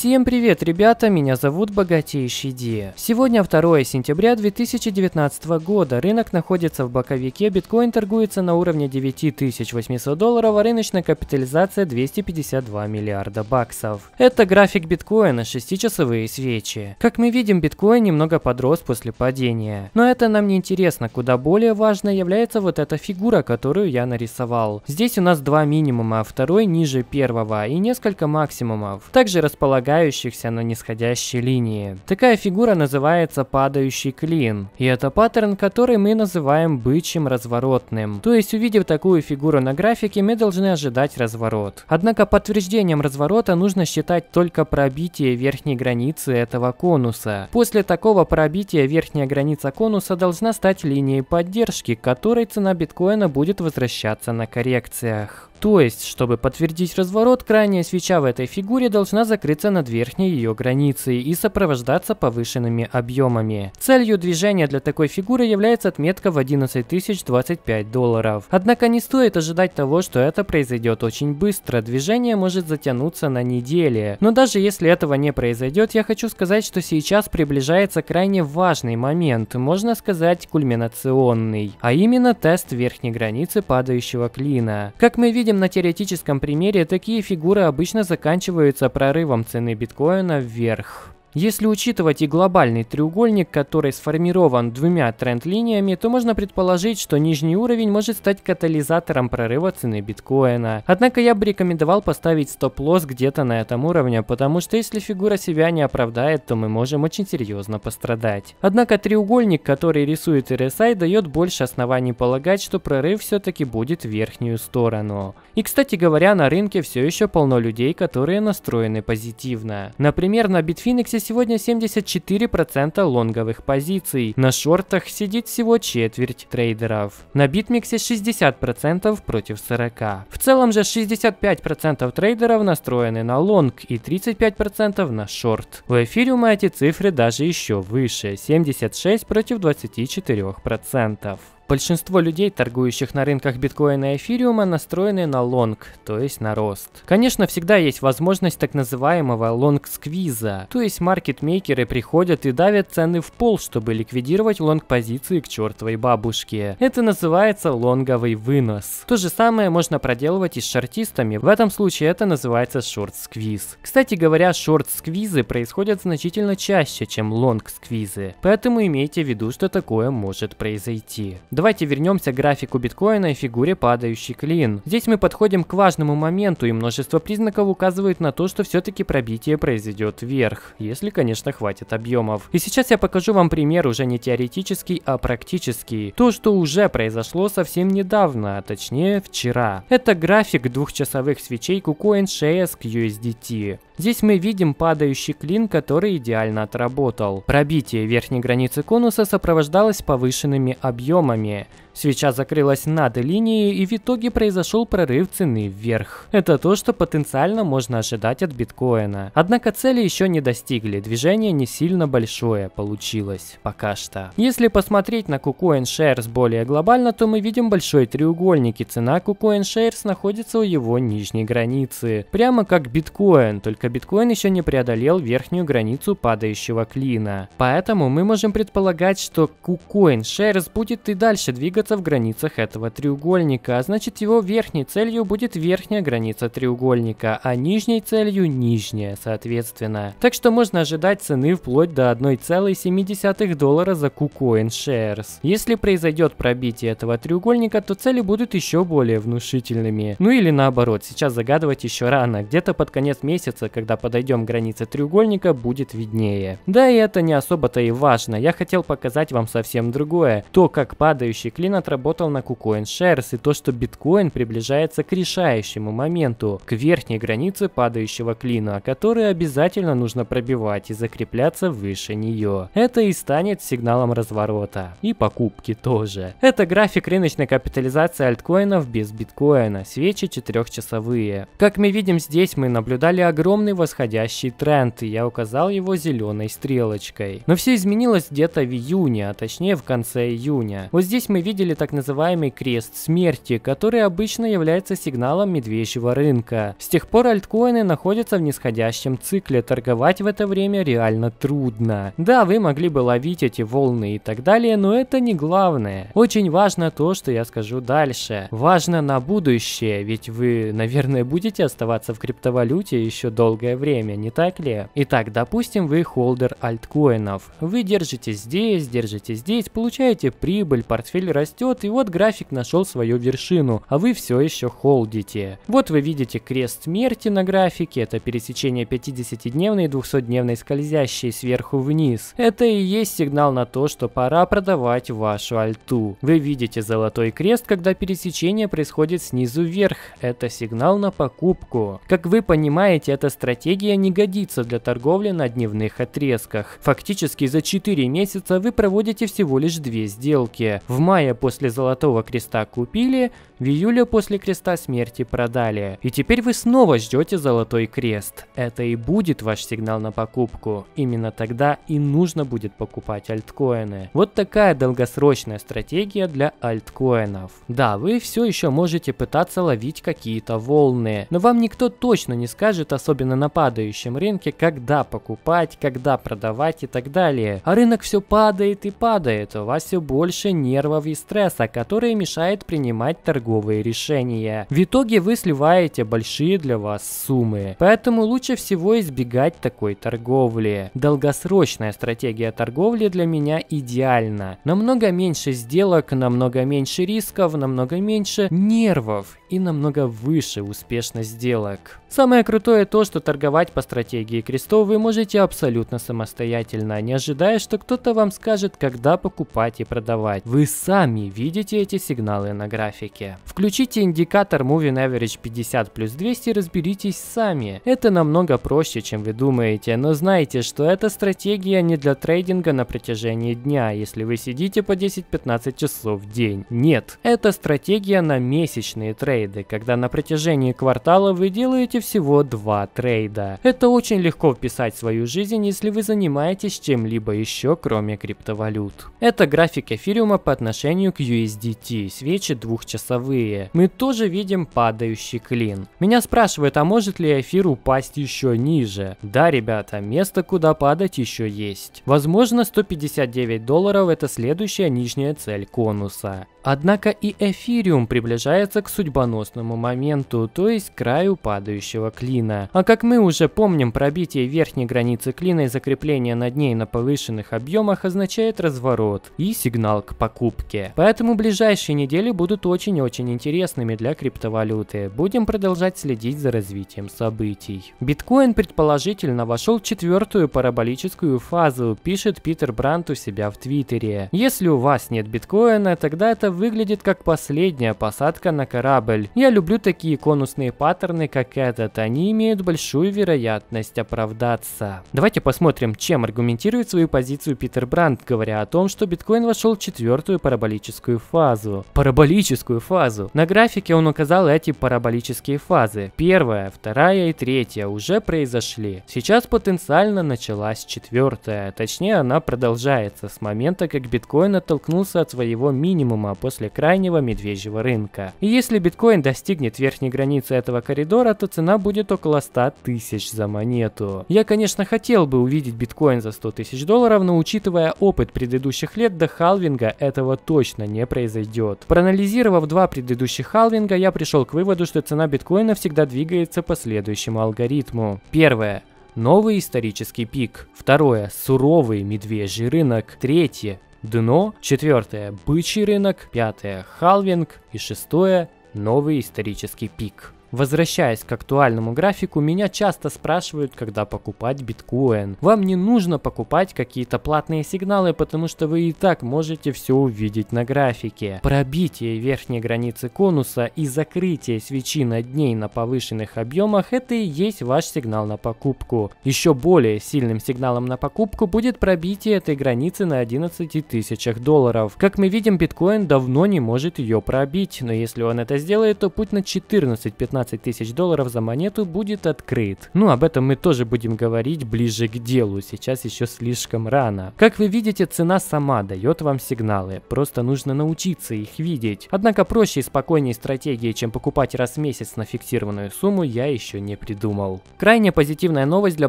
Всем привет, ребята, меня зовут Богатейший Ди. Сегодня 2 сентября 2019 года, рынок находится в боковике, биткоин торгуется на уровне 9800 долларов, а рыночная капитализация 252 миллиарда баксов. Это график биткоина, 6-часовые свечи. Как мы видим, биткоин немного подрос после падения. Но это нам не интересно, куда более важной является вот эта фигура, которую я нарисовал. Здесь у нас два минимума, а второй ниже первого и несколько максимумов. Также располагается располагающихся на нисходящей линии. Такая фигура называется падающий клин, и это паттерн, который мы называем бычьим разворотным. То есть, увидев такую фигуру на графике, мы должны ожидать разворот. Однако подтверждением разворота нужно считать только пробитие верхней границы этого конуса. После такого пробития верхняя граница конуса должна стать линией поддержки, к которой цена биткоина будет возвращаться на коррекциях. То есть, чтобы подтвердить разворот, крайняя свеча в этой фигуре должна закрыться над верхней ее границей и сопровождаться повышенными объемами. Целью движения для такой фигуры является отметка в 11 025 долларов. Однако не стоит ожидать того, что это произойдет очень быстро, движение может затянуться на недели. Но даже если этого не произойдет, я хочу сказать, что сейчас приближается крайне важный момент, можно сказать кульминационный, а именно тест верхней границы падающего клина. Как мы видим, видим на теоретическом примере, такие фигуры обычно заканчиваются прорывом цены биткоина вверх. Если учитывать и глобальный треугольник, который сформирован двумя тренд-линиями, то можно предположить, что нижний уровень может стать катализатором прорыва цены биткоина. Однако я бы рекомендовал поставить стоп-лосс где-то на этом уровне, потому что если фигура себя не оправдает, то мы можем очень серьезно пострадать. Однако треугольник, который рисует RSI, дает больше оснований полагать, что прорыв все-таки будет в верхнюю сторону. И кстати говоря, на рынке все еще полно людей, которые настроены позитивно. Например, на Bitfinex сегодня 74% лонговых позиций. На шортах сидит всего четверть трейдеров. На битмиксе 60% против 40%. В целом же 65% трейдеров настроены на лонг и 35% на шорт. У эфириума эти цифры даже еще выше – 76 против 24%. Большинство людей, торгующих на рынках биткоина и эфириума, настроены на лонг, то есть на рост. Конечно, всегда есть возможность так называемого лонг-сквиза, то есть маркетмейкеры приходят и давят цены в пол, чтобы ликвидировать лонг-позиции к чертовой бабушке. Это называется лонговый вынос. То же самое можно проделывать и с шортистами, в этом случае это называется шорт-сквиз. Кстати говоря, шорт-сквизы происходят значительно чаще, чем лонг-сквизы, поэтому имейте в виду, что такое может произойти. Давайте вернемся к графику биткоина и фигуре падающий клин. Здесь мы подходим к важному моменту, и множество признаков указывают на то, что все-таки пробитие произойдет вверх, если, конечно, хватит объемов. И сейчас я покажу вам пример уже не теоретический, а практический. То, что уже произошло совсем недавно, а точнее вчера. Это график двухчасовых свечей KuCoin KuCoinShares к USDT. Здесь мы видим падающий клин, который идеально отработал. Пробитие верхней границы конуса сопровождалось повышенными объемами. Свеча закрылась над линией и в итоге произошел прорыв цены вверх. Это то, что потенциально можно ожидать от биткоина. Однако цели еще не достигли, движение не сильно большое получилось пока что. Если посмотреть на KuCoinShares более глобально, то мы видим большой треугольник и цена KuCoinShares находится у его нижней границы. Прямо как биткоин, только биткоин еще не преодолел верхнюю границу падающего клина. Поэтому мы можем предполагать, что KuCoinShares будет и дальше двигаться двигаться в границах этого треугольника, а значит его верхней целью будет верхняя граница треугольника, а нижней целью нижняя, соответственно. Так что можно ожидать цены вплоть до 1,7 доллара за KuCoin Shares. Если произойдет пробитие этого треугольника, то цели будут еще более внушительными. Ну или наоборот, сейчас загадывать еще рано, где-то под конец месяца, когда подойдем к границе треугольника, будет виднее. Да и это не особо-то и важно, я хотел показать вам совсем другое, то как падающий клин Лин отработал на KuCoinShares и то, что биткоин приближается к решающему моменту, к верхней границе падающего клина, который обязательно нужно пробивать и закрепляться выше нее. Это и станет сигналом разворота. И покупки тоже. Это график рыночной капитализации альткоинов без биткоина, свечи четырехчасовые. Как мы видим здесь, мы наблюдали огромный восходящий тренд, и я указал его зеленой стрелочкой. Но все изменилось где-то в июне, а точнее в конце июня. Вот здесь мы видим видели так называемый крест смерти, который обычно является сигналом медвежьего рынка. С тех пор альткоины находятся в нисходящем цикле, торговать в это время реально трудно. Да, вы могли бы ловить эти волны и так далее, но это не главное. Очень важно то, что я скажу дальше. Важно на будущее, ведь вы, наверное, будете оставаться в криптовалюте еще долгое время, не так ли? Итак, допустим, вы холдер альткоинов. Вы держите здесь, держите здесь, получаете прибыль, портфель растет растет, и вот график нашел свою вершину, а вы все еще холдите. Вот вы видите крест смерти на графике, это пересечение 50-дневной и 200-дневной скользящей сверху вниз. Это и есть сигнал на то, что пора продавать вашу альту. Вы видите золотой крест, когда пересечение происходит снизу вверх, это сигнал на покупку. Как вы понимаете, эта стратегия не годится для торговли на дневных отрезках. Фактически за 4 месяца вы проводите всего лишь две сделки. В мае после Золотого Креста купили, в июле после Креста Смерти продали. И теперь вы снова ждете Золотой Крест. Это и будет ваш сигнал на покупку. Именно тогда и нужно будет покупать альткоины. Вот такая долгосрочная стратегия для альткоинов. Да, вы все еще можете пытаться ловить какие-то волны, но вам никто точно не скажет, особенно на падающем рынке, когда покупать, когда продавать и так далее. А рынок все падает и падает, у вас все больше нервов и страха стресса, который мешает принимать торговые решения. В итоге вы сливаете большие для вас суммы. Поэтому лучше всего избегать такой торговли. Долгосрочная стратегия торговли для меня идеальна. Намного меньше сделок, намного меньше рисков, намного меньше нервов и намного выше успешность сделок. Самое крутое то, что торговать по стратегии крестов вы можете абсолютно самостоятельно, не ожидая, что кто-то вам скажет, когда покупать и продавать. Вы сами видите эти сигналы на графике. Включите индикатор Moving Average 50 плюс 200 и разберитесь сами. Это намного проще, чем вы думаете, но знайте, что эта стратегия не для трейдинга на протяжении дня, если вы сидите по 10-15 часов в день. Нет, это стратегия на месячные трейды трейды, когда на протяжении квартала вы делаете всего два трейда. Это очень легко вписать в свою жизнь, если вы занимаетесь чем-либо еще, кроме криптовалют. Это график эфириума по отношению к USDT, свечи двухчасовые. Мы тоже видим падающий клин. Меня спрашивают, а может ли эфир упасть еще ниже? Да, ребята, место, куда падать еще есть. Возможно, 159 долларов это следующая нижняя цель конуса. Однако и эфириум приближается к судьбоносному моменту, то есть краю падающего клина. А как мы уже помним, пробитие верхней границы клина и закрепление над ней на повышенных объемах означает разворот и сигнал к покупке. Поэтому ближайшие недели будут очень-очень интересными для криптовалюты. Будем продолжать следить за развитием событий. Биткоин предположительно вошел в четвертую параболическую фазу, пишет Питер Брант у себя в Твиттере. Если у вас нет биткоина, тогда это выглядит как последняя посадка на корабль. Я люблю такие конусные паттерны, как этот. Они имеют большую вероятность оправдаться. Давайте посмотрим, чем аргументирует свою позицию Питер Бранд, говоря о том, что биткоин вошел в четвертую параболическую фазу. Параболическую фазу. На графике он указал эти параболические фазы. Первая, вторая и третья уже произошли. Сейчас потенциально началась четвертая. Точнее, она продолжается с момента, как биткоин оттолкнулся от своего минимума, после крайнего медвежьего рынка. И если биткоин достигнет верхней границы этого коридора, то цена будет около 100 тысяч за монету. Я, конечно, хотел бы увидеть биткоин за 100 тысяч долларов, но учитывая опыт предыдущих лет до халвинга, этого точно не произойдет. Проанализировав два предыдущих халвинга, я пришел к выводу, что цена биткоина всегда двигается по следующему алгоритму. Первое новый исторический пик. Второе – суровый медвежий рынок. Третье дно, четвертое – бычий рынок, пятое – халвинг и шестое – новый исторический пик. Возвращаясь к актуальному графику, меня часто спрашивают, когда покупать биткоин. Вам не нужно покупать какие-то платные сигналы, потому что вы и так можете все увидеть на графике. Пробитие верхней границы конуса и закрытие свечи на ней на повышенных объемах – это и есть ваш сигнал на покупку. Еще более сильным сигналом на покупку будет пробитие этой границы на 11 тысячах долларов. Как мы видим, биткоин давно не может ее пробить, но если он это сделает, то путь на 14-15 15 тысяч долларов за монету будет открыт. Ну, об этом мы тоже будем говорить ближе к делу, сейчас еще слишком рано. Как вы видите, цена сама дает вам сигналы, просто нужно научиться их видеть. Однако проще и спокойнее стратегии, чем покупать раз в месяц на фиксированную сумму, я еще не придумал. Крайне позитивная новость для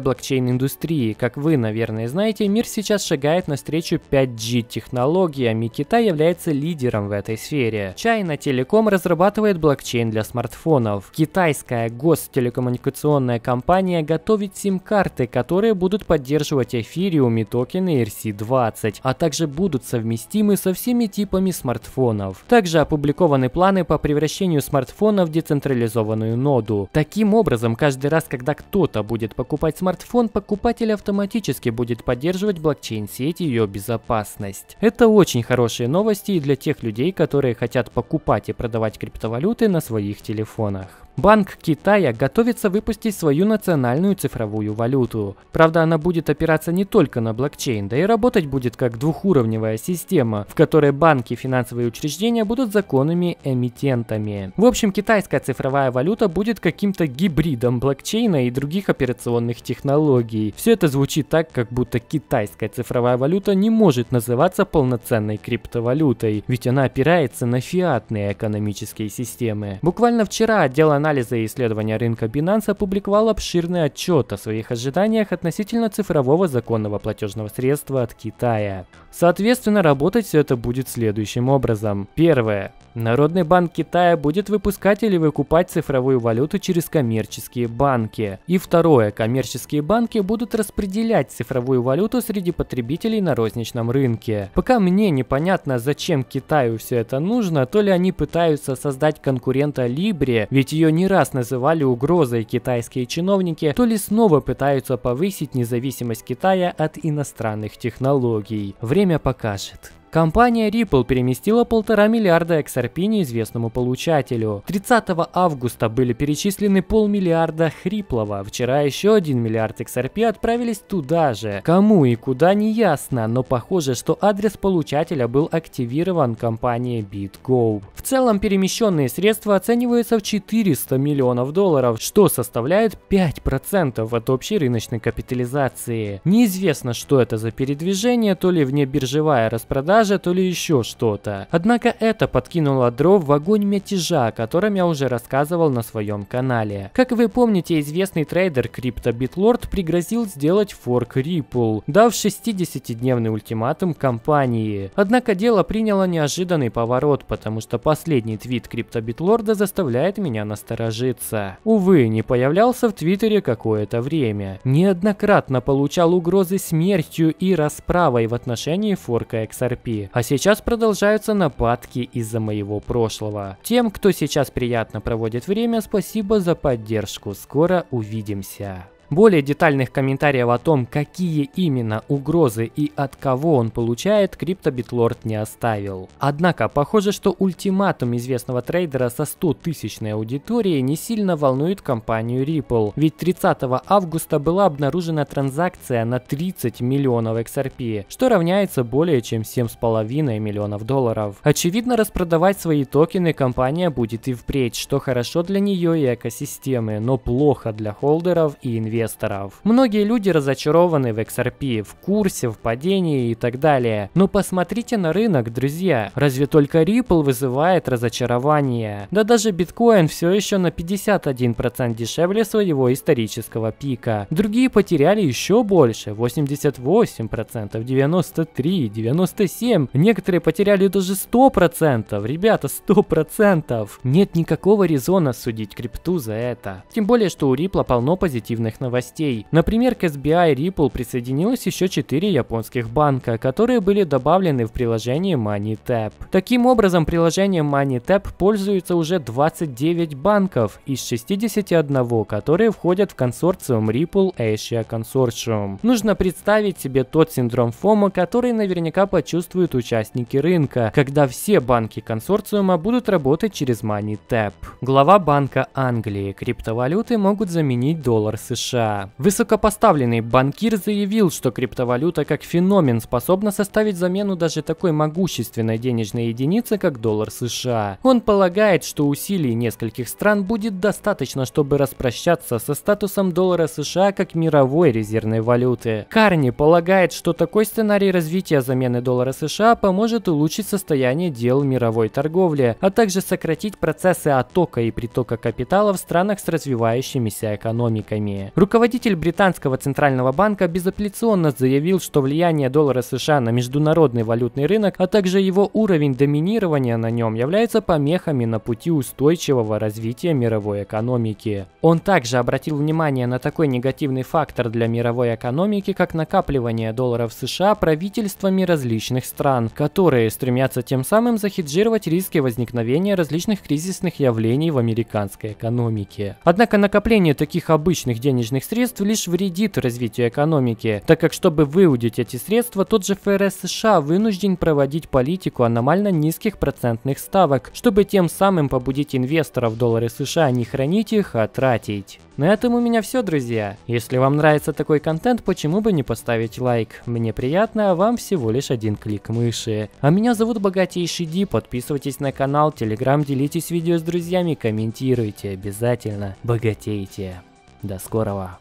блокчейн-индустрии. Как вы, наверное, знаете, мир сейчас шагает навстречу 5G технологиям, и Китай является лидером в этой сфере. China Telecom разрабатывает блокчейн для смартфонов. Китайская гостелекоммуникационная компания готовит сим-карты, которые будут поддерживать эфириум и токены ERC-20, а также будут совместимы со всеми типами смартфонов. Также опубликованы планы по превращению смартфона в децентрализованную ноду. Таким образом, каждый раз, когда кто-то будет покупать смартфон, покупатель автоматически будет поддерживать блокчейн-сеть и ее безопасность. Это очень хорошие новости и для тех людей, которые хотят покупать и продавать криптовалюты на своих телефонах. Банк Китая готовится выпустить свою национальную цифровую валюту. Правда, она будет опираться не только на блокчейн, да и работать будет как двухуровневая система, в которой банки и финансовые учреждения будут законными эмитентами. В общем, китайская цифровая валюта будет каким-то гибридом блокчейна и других операционных технологий. Все это звучит так, как будто китайская цифровая валюта не может называться полноценной криптовалютой, ведь она опирается на фиатные экономические системы. Буквально вчера отдел анализа и исследования рынка Binance опубликовал обширный отчет о своих ожиданиях относительно цифрового законного платежного средства от Китая. Соответственно, работать все это будет следующим образом. Первое. Народный банк Китая будет выпускать или выкупать цифровую валюту через коммерческие банки. И второе. Коммерческие банки будут распределять цифровую валюту среди потребителей на розничном рынке. Пока мне непонятно, зачем Китаю все это нужно, то ли они пытаются создать конкурента Libri, ведь ее не раз называли угрозой китайские чиновники, то ли снова пытаются повысить независимость Китая от иностранных технологий. Время покажет. Компания Ripple переместила полтора миллиарда XRP неизвестному получателю. 30 августа были перечислены полмиллиарда хриплова. вчера еще один миллиард XRP отправились туда же. Кому и куда не ясно, но похоже, что адрес получателя был активирован компанией BitGo. В целом перемещенные средства оцениваются в 400 миллионов долларов, что составляет 5% от общей рыночной капитализации. Неизвестно, что это за передвижение, то ли внебиржевая распродажа, пляжа, то ли еще что-то. Однако это подкинуло дров в огонь мятежа, о котором я уже рассказывал на своем канале. Как вы помните, известный трейдер крипто Битлорд пригрозил сделать форк Ripple, дав 60-дневный ультиматум компании. Однако дело приняло неожиданный поворот, потому что последний твит крипто Битлорда заставляет меня насторожиться. Увы, не появлялся в Твиттере какое-то время. Неоднократно получал угрозы смертью и расправой в отношении форка XRP терапии, а сейчас продолжаются нападки из-за моего прошлого. Тем, кто сейчас приятно проводит время, спасибо за поддержку, скоро увидимся. Более детальных комментариев о том, какие именно угрозы и от кого он получает, криптобитлорд не оставил. Однако, похоже, что ультиматум известного трейдера со 100-тысячной аудиторией не сильно волнует компанию Ripple, ведь 30 августа была обнаружена транзакция на 30 миллионов XRP, что равняется более чем 7,5 миллионов долларов. Очевидно, распродавать свои токены компания будет и впредь, что хорошо для нее и экосистемы, но плохо для холдеров и инвесторов инвесторов. Многие люди разочарованы в XRP, в курсе, в падении и так далее. Но посмотрите на рынок, друзья. Разве только Ripple вызывает разочарование? Да даже биткоин все еще на 51% дешевле своего исторического пика. Другие потеряли еще больше, 88%, 93%, 97%. Некоторые потеряли даже 100%. Ребята, 100%. Нет никакого резона судить крипту за это. Тем более, что у Ripple полно позитивных новостей. Например, к SBI Ripple присоединилось еще 4 японских банка, которые были добавлены в приложение MoneyTap. Таким образом, приложением MoneyTap пользуются уже 29 банков из 61, которые входят в консорциум Ripple Asia Consortium. Нужно представить себе тот синдром ФОМа, который наверняка почувствуют участники рынка, когда все банки консорциума будут работать через MoneyTap. Глава Банка Англии. Криптовалюты могут заменить доллар США. США. Высокопоставленный банкир заявил, что криптовалюта как феномен способна составить замену даже такой могущественной денежной единицы, как доллар США. Он полагает, что усилий нескольких стран будет достаточно, чтобы распрощаться со статусом доллара США как мировой резервной валюты. Карни полагает, что такой сценарий развития замены доллара США поможет улучшить состояние дел мировой торговли, а также сократить процессы оттока и притока капитала в странах с развивающимися экономиками. Руководитель британского центрального банка безапелляционно заявил, что влияние доллара США на международный валютный рынок, а также его уровень доминирования на нем являются помехами на пути устойчивого развития мировой экономики. Он также обратил внимание на такой негативный фактор для мировой экономики, как накапливание долларов США правительствами различных стран, которые стремятся тем самым захеджировать риски возникновения различных кризисных явлений в американской экономике. Однако накопление таких обычных денежных денежных средств лишь вредит развитию экономики, так как чтобы выудить эти средства, тот же ФРС США вынужден проводить политику аномально низких процентных ставок, чтобы тем самым побудить инвесторов доллары США не хранить их, а тратить. На этом у меня все, друзья. Если вам нравится такой контент, почему бы не поставить лайк? Мне приятно, а вам всего лишь один клик мыши. А меня зовут Богатейший Ди, подписывайтесь на канал, телеграм, делитесь видео с друзьями, комментируйте обязательно, богатейте. До скорого!